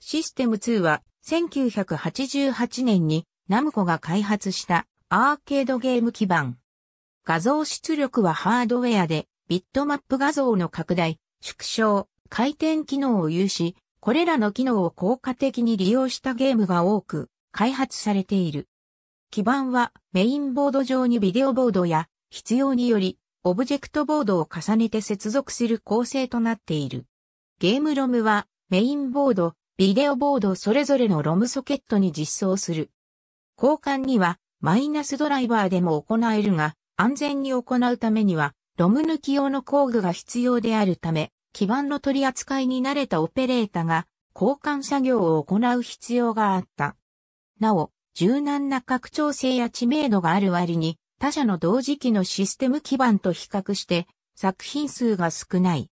システム2は1988年にナムコが開発したアーケードゲーム基盤。画像出力はハードウェアでビットマップ画像の拡大、縮小、回転機能を有し、これらの機能を効果的に利用したゲームが多く開発されている。基盤はメインボード上にビデオボードや必要によりオブジェクトボードを重ねて接続する構成となっている。ゲームロムはメインボード、ビデオボードそれぞれのロムソケットに実装する。交換にはマイナスドライバーでも行えるが、安全に行うためには、ロム抜き用の工具が必要であるため、基板の取り扱いに慣れたオペレータが、交換作業を行う必要があった。なお、柔軟な拡張性や知名度がある割に、他社の同時期のシステム基板と比較して、作品数が少ない。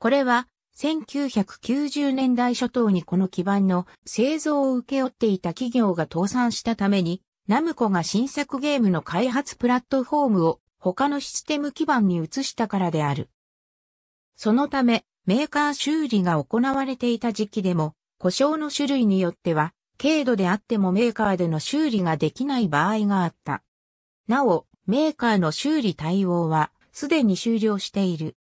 これは、1990年代初頭にこの基盤の製造を請け負っていた企業が倒産したために、ナムコが新作ゲームの開発プラットフォームを他のシステム基盤に移したからである。そのため、メーカー修理が行われていた時期でも、故障の種類によっては、軽度であってもメーカーでの修理ができない場合があった。なお、メーカーの修理対応は、すでに終了している。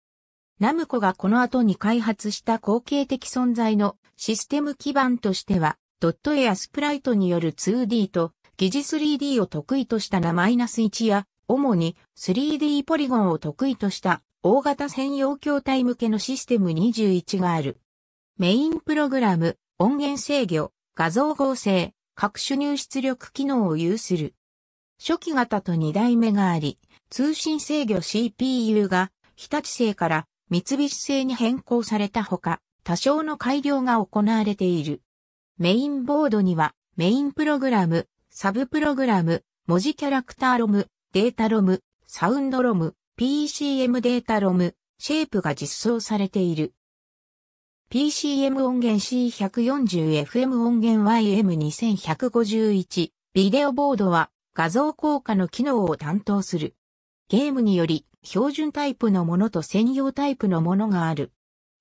ナムコがこの後に開発した後継的存在のシステム基盤としては、ドット絵やスプライトによる 2D と疑似 3D を得意としたス -1 や、主に 3D ポリゴンを得意とした大型専用筐体向けのシステム21がある。メインプログラム、音源制御、画像合成、各種入出力機能を有する。初期型と2代目があり、通信制御 CPU が日立製から三菱製に変更されたほか、多少の改良が行われている。メインボードには、メインプログラム、サブプログラム、文字キャラクターロム、データロム、サウンドロム、PCM データロム、シェイプが実装されている。PCM 音源 C140FM 音源 YM2151 ビデオボードは画像効果の機能を担当する。ゲームにより標準タイプのものと専用タイプのものがある。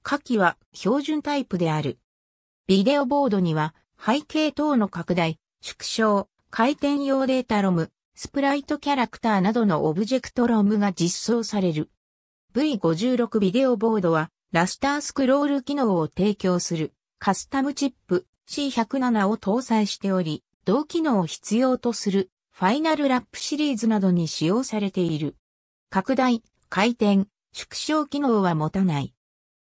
下記は標準タイプである。ビデオボードには背景等の拡大、縮小、回転用データロム、スプライトキャラクターなどのオブジェクトロムが実装される。V56 ビデオボードはラスタースクロール機能を提供するカスタムチップ C107 を搭載しており、同機能を必要とするファイナルラップシリーズなどに使用されている。拡大、回転、縮小機能は持たない。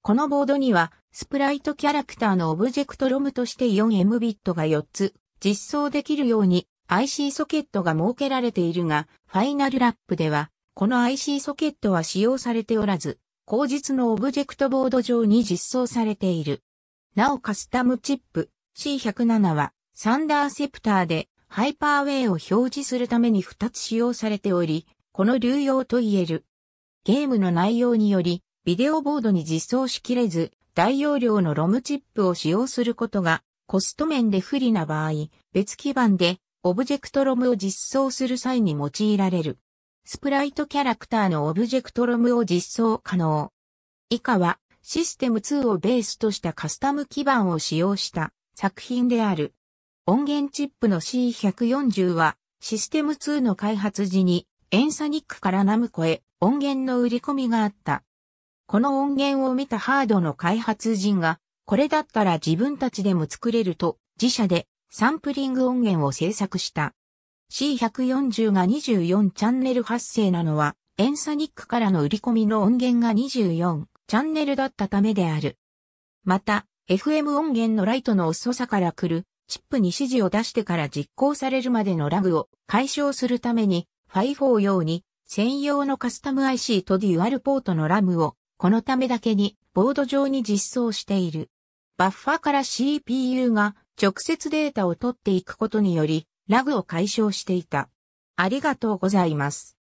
このボードには、スプライトキャラクターのオブジェクトロムとして 4M ビットが4つ実装できるように IC ソケットが設けられているが、ファイナルラップでは、この IC ソケットは使用されておらず、後日のオブジェクトボード上に実装されている。なおカスタムチップ C107 は、サンダーセプターでハイパーウェイを表示するために2つ使用されており、この流用と言える。ゲームの内容により、ビデオボードに実装しきれず、大容量のロムチップを使用することが、コスト面で不利な場合、別基盤で、オブジェクトロムを実装する際に用いられる。スプライトキャラクターのオブジェクトロムを実装可能。以下は、システム2をベースとしたカスタム基盤を使用した作品である。音源チップの C140 は、システム2の開発時にエンサニックからナムコへ音源の売り込みがあった。この音源を見たハードの開発人が、これだったら自分たちでも作れると、自社でサンプリング音源を制作した。C140 が24チャンネル発生なのは、エンサニックからの売り込みの音源が24チャンネルだったためである。また、FM 音源のライトの遅さから来る、チップに指示を出してから実行されるまでのラグを解消するために、配合用に専用のカスタム IC とデュアルポートのラムをこのためだけにボード上に実装している。バッファから CPU が直接データを取っていくことによりラグを解消していた。ありがとうございます。